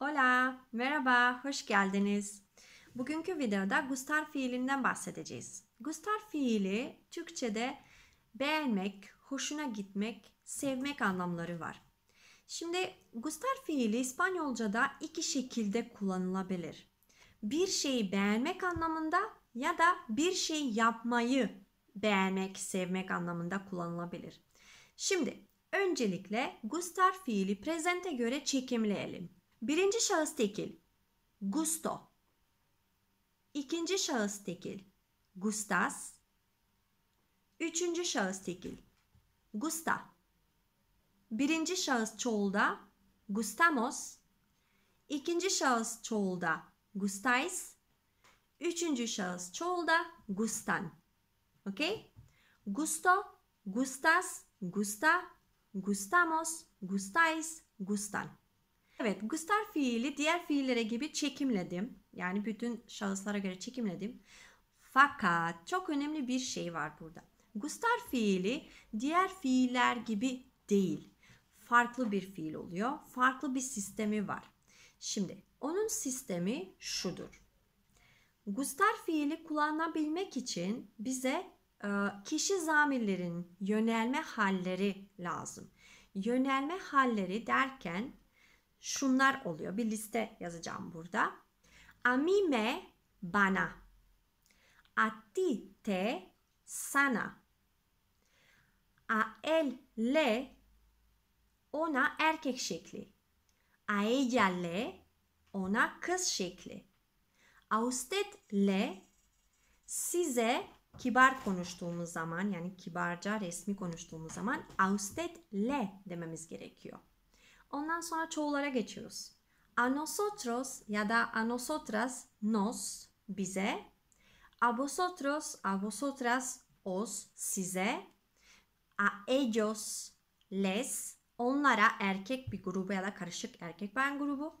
Hola, merhaba, hoş geldiniz. Bugünkü videoda gustar fiilinden bahsedeceğiz. Gustar fiili Türkçe'de beğenmek, hoşuna gitmek, sevmek anlamları var. Şimdi gustar fiili İspanyolca'da iki şekilde kullanılabilir. Bir şeyi beğenmek anlamında ya da bir şey yapmayı beğenmek, sevmek anlamında kullanılabilir. Şimdi öncelikle gustar fiili prezente göre çekimleyelim. Birinci şahıs tekil. Gusto. İkinci şahıs tekil. Gustas. Üçüncü şahıs tekil. Gusta. Birinci şahıs çoğulda gustamos. İkinci şahıs çoğulda gustais. Üçüncü şahıs çoğulda gustan. Okey? Gusto, gustas, gusta, gustamos, gustais, gustan. Evet, Gustav fiili diğer fiillere gibi çekimledim. Yani bütün şahıslara göre çekimledim. Fakat çok önemli bir şey var burada. Gustav fiili diğer fiiller gibi değil. Farklı bir fiil oluyor. Farklı bir sistemi var. Şimdi onun sistemi şudur. Gustav fiili kullanabilmek için bize e, kişi zamirlerin yönelme halleri lazım. Yönelme halleri derken şunlar oluyor. Bir liste yazacağım burada. Amime bana. a ti te sana. A el le ona erkek şekli. A ella le ona kız şekli. A usted le size kibar konuştuğumuz zaman yani kibarca resmi konuştuğumuz zaman a usted le dememiz gerekiyor. Ondan sonra çoğulara geçiyoruz. A nosotros ya da a nosotras nos bize. A vosotros, a vosotras os size. A ellos les onlara erkek bir grubu ya da karışık erkek bayan grubu.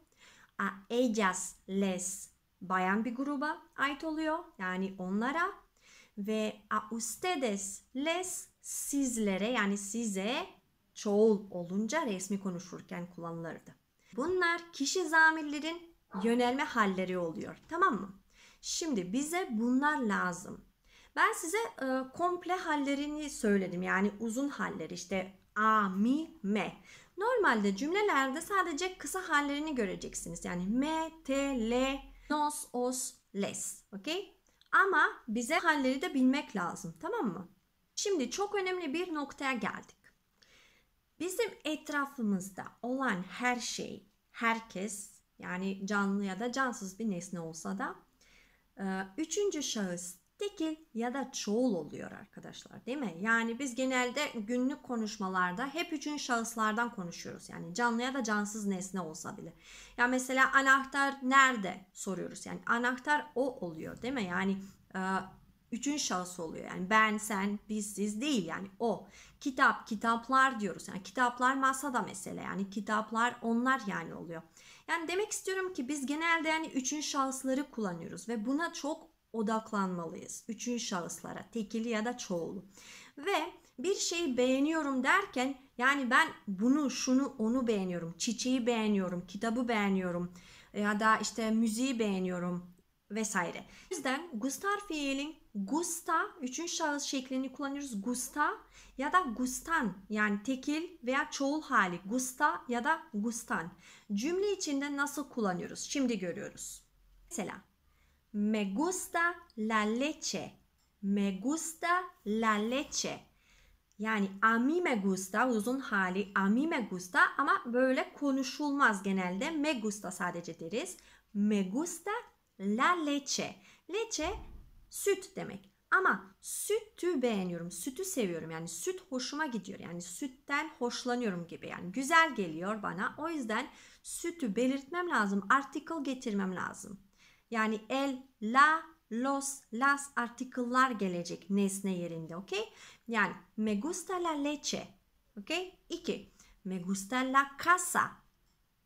A ellas les bayan bir gruba ait oluyor. Yani onlara ve a ustedes les sizlere yani size çoğul olunca resmi konuşurken kullanılırdı. Bunlar kişi zamirlerin yönelme halleri oluyor. Tamam mı? Şimdi bize bunlar lazım. Ben size e, komple hallerini söyledim. Yani uzun haller işte a, mi, me. Normalde cümlelerde sadece kısa hallerini göreceksiniz. Yani me, te, le, nos, os, les. Okay? Ama bize halleri de bilmek lazım. Tamam mı? Şimdi çok önemli bir noktaya geldik. Bizim etrafımızda olan her şey, herkes yani canlı ya da cansız bir nesne olsa da e, üçüncü şahıs tekil ya da çoğul oluyor arkadaşlar değil mi? Yani biz genelde günlük konuşmalarda hep üçüncü şahıslardan konuşuyoruz. Yani canlı ya da cansız nesne olsa bile. Ya mesela anahtar nerede soruyoruz. Yani anahtar o oluyor değil mi? Yani e, üçün şahıs oluyor. Yani ben, sen, biz, siz değil yani o. Kitap, kitaplar diyoruz. Yani kitaplar masada mesele. Yani kitaplar onlar yani oluyor. Yani demek istiyorum ki biz genelde yani üçün şahısları kullanıyoruz ve buna çok odaklanmalıyız. Üçün şahıslara, tekili ya da çoğulu. Ve bir şeyi beğeniyorum derken yani ben bunu, şunu, onu beğeniyorum. Çiçeği beğeniyorum, kitabı beğeniyorum ya da işte müziği beğeniyorum, vesaire. O yüzden gustar fiilin gusta, üçüncü şahıs şeklini kullanıyoruz. Gusta ya da gustan yani tekil veya çoğul hali. Gusta ya da gustan. Cümle içinde nasıl kullanıyoruz? Şimdi görüyoruz. Mesela me gusta la leche. Me gusta la leche. Yani a mi me gusta uzun hali a mi me gusta ama böyle konuşulmaz genelde. Me gusta sadece deriz. Me gusta La leche. Leche süt demek. Ama sütü beğeniyorum, sütü seviyorum. Yani süt hoşuma gidiyor. Yani sütten hoşlanıyorum gibi. Yani güzel geliyor bana. O yüzden sütü belirtmem lazım. Article getirmem lazım. Yani el, la, los, las artikıllar gelecek nesne yerinde. okay? Yani me gusta la leche. okay? İki, Me gusta la casa.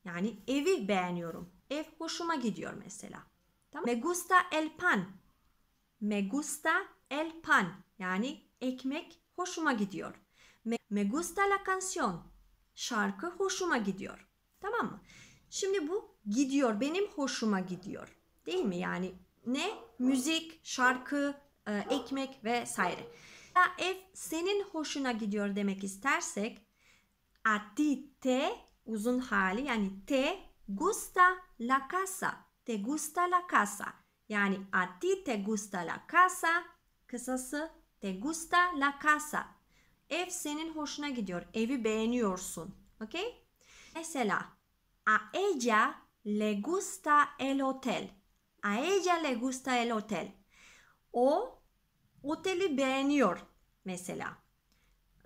Yani evi beğeniyorum. Ev hoşuma gidiyor mesela. Tamam. Me gusta el pan. Me gusta el pan. Yani ekmek hoşuma gidiyor. Me, me gusta la canción. Şarkı hoşuma gidiyor. Tamam mı? Şimdi bu gidiyor. Benim hoşuma gidiyor. Değil mi? Yani ne? Müzik, şarkı, e, ekmek vesaire. La ev senin hoşuna gidiyor demek istersek a ti te uzun hali yani te gusta la casa te gusta la casa. Yani a ti te gusta la casa kısası te gusta la casa. Ev senin hoşuna gidiyor. Evi beğeniyorsun. Okay? Mesela a ella le gusta el hotel. A ella le gusta el hotel. O oteli beğeniyor mesela.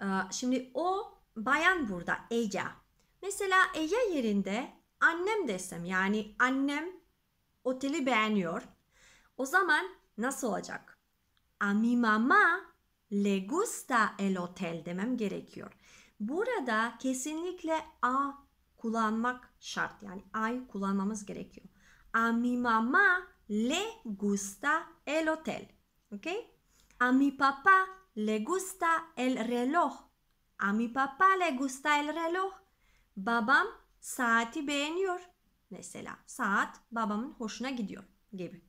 Ee, şimdi o bayan burada ella. Mesela ella yerinde annem desem yani annem oteli beğeniyor. O zaman nasıl olacak? A mi mama le gusta el hotel demem gerekiyor. Burada kesinlikle a kullanmak şart. Yani ay kullanmamız gerekiyor. A mi mama le gusta el hotel. Okay? A mi papá le gusta el reloj. A mi papá le gusta el reloj. Babam saati beğeniyor. Mesela saat babamın hoşuna gidiyor gibi.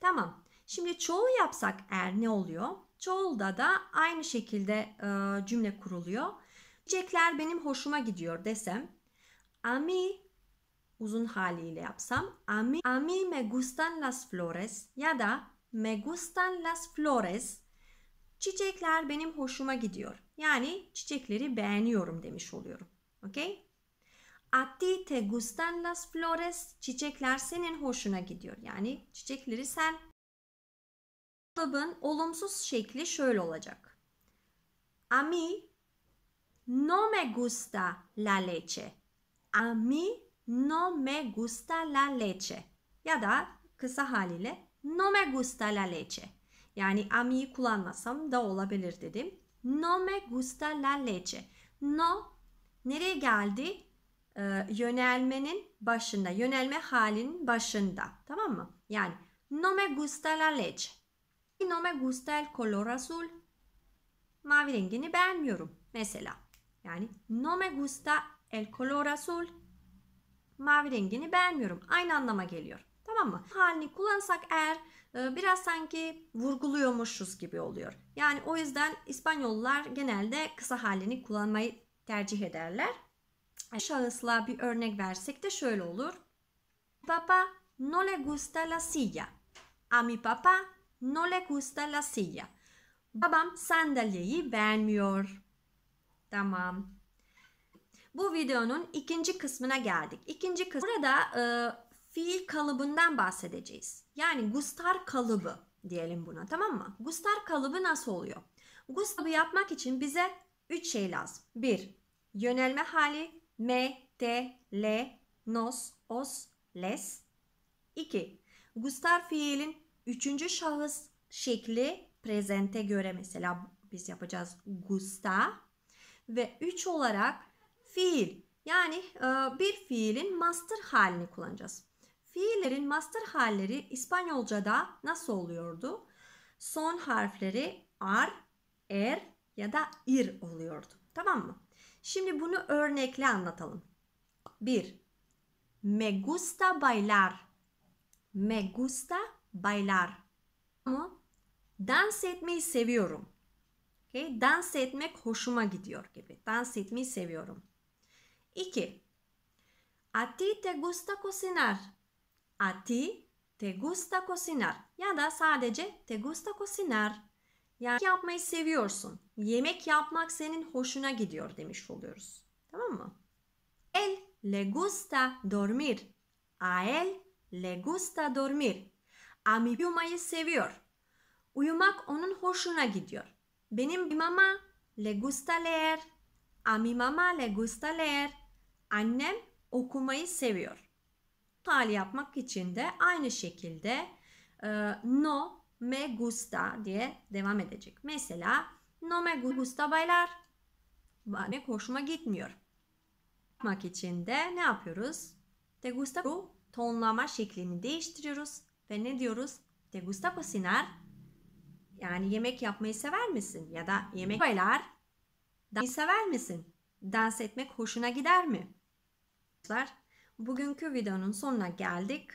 Tamam. Şimdi çoğu yapsak eğer ne oluyor? Çoğulda da aynı şekilde e, cümle kuruluyor. Çiçekler benim hoşuma gidiyor desem ami uzun haliyle yapsam ami ami me gustan las flores ya da me gustan las flores çiçekler benim hoşuma gidiyor. Yani çiçekleri beğeniyorum demiş oluyorum. Okay? A ti te gustan las flores. Çiçekler senin hoşuna gidiyor. Yani çiçekleri sen. Kalıbın olumsuz şekli şöyle olacak. A mi no me gusta la leche. A mi no me gusta la leche. Ya da kısa haliyle no me gusta la leche. Yani ami'yi kullanmasam da olabilir dedim. No me gusta la leche. No nereye geldi? E, yönelmenin başında, yönelme halinin başında. Tamam mı? Yani no me gusta la leche. No me gusta el color azul. Mavi rengini beğenmiyorum mesela. Yani no me gusta el color azul. Mavi rengini beğenmiyorum. Aynı anlama geliyor. Tamam mı? Halini kullansak eğer e, biraz sanki vurguluyormuşuz gibi oluyor. Yani o yüzden İspanyollar genelde kısa halini kullanmayı tercih ederler şahısla bir örnek versek de şöyle olur. Papa no le gusta la silla. A mi papa no le gusta la silla. Babam sandalyeyi beğenmiyor. Tamam. Bu videonun ikinci kısmına geldik. İkinci kısım burada e, fiil kalıbından bahsedeceğiz. Yani gustar kalıbı diyelim buna tamam mı? Gustar kalıbı nasıl oluyor? Gustar'ı yapmak için bize 3 şey lazım. 1. Yönelme hali, Me, te, le, nos, os, les. 2. Gustar fiilin üçüncü şahıs şekli prezente göre mesela biz yapacağız gusta ve 3 olarak fiil yani e, bir fiilin master halini kullanacağız. Fiillerin master halleri İspanyolca'da nasıl oluyordu? Son harfleri ar, er ya da ir oluyordu. Tamam mı? Şimdi bunu örnekle anlatalım. 1. Me gusta bailar. Me gusta bailar. Ama dans etmeyi seviyorum. Okay? Dans etmek hoşuma gidiyor gibi. Dans etmeyi seviyorum. 2. A ti te gusta cocinar. A ti te gusta cocinar. Ya da sadece te gusta cocinar. Yani yapmayı seviyorsun. Yemek yapmak senin hoşuna gidiyor demiş oluyoruz. Tamam mı? El le gusta dormir. A él le gusta dormir. A mi uyumayı seviyor. Uyumak onun hoşuna gidiyor. Benim mama le gusta leer. A mi mama le gusta leer. Annem okumayı seviyor. Tal yapmak için de aynı şekilde no me gusta diye devam edecek. Mesela no me gusta bailar. Bana hoşuma gitmiyor. Yapmak için de ne yapıyoruz? Te gusta bu tonlama şeklini değiştiriyoruz ve ne diyoruz? Te gusta cocinar? Yani yemek yapmayı sever misin? Ya da yemek bailar? dans sever misin? Dans etmek hoşuna gider mi? Bugünkü videonun sonuna geldik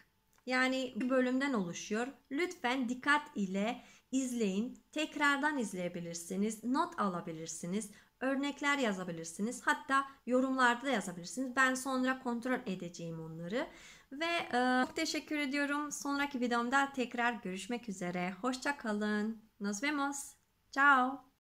yani bir bölümden oluşuyor. Lütfen dikkat ile izleyin. Tekrardan izleyebilirsiniz. Not alabilirsiniz. Örnekler yazabilirsiniz. Hatta yorumlarda da yazabilirsiniz. Ben sonra kontrol edeceğim onları. Ve e, çok teşekkür ediyorum. Sonraki videomda tekrar görüşmek üzere. Hoşçakalın. kalın. Nos vemos. Ciao.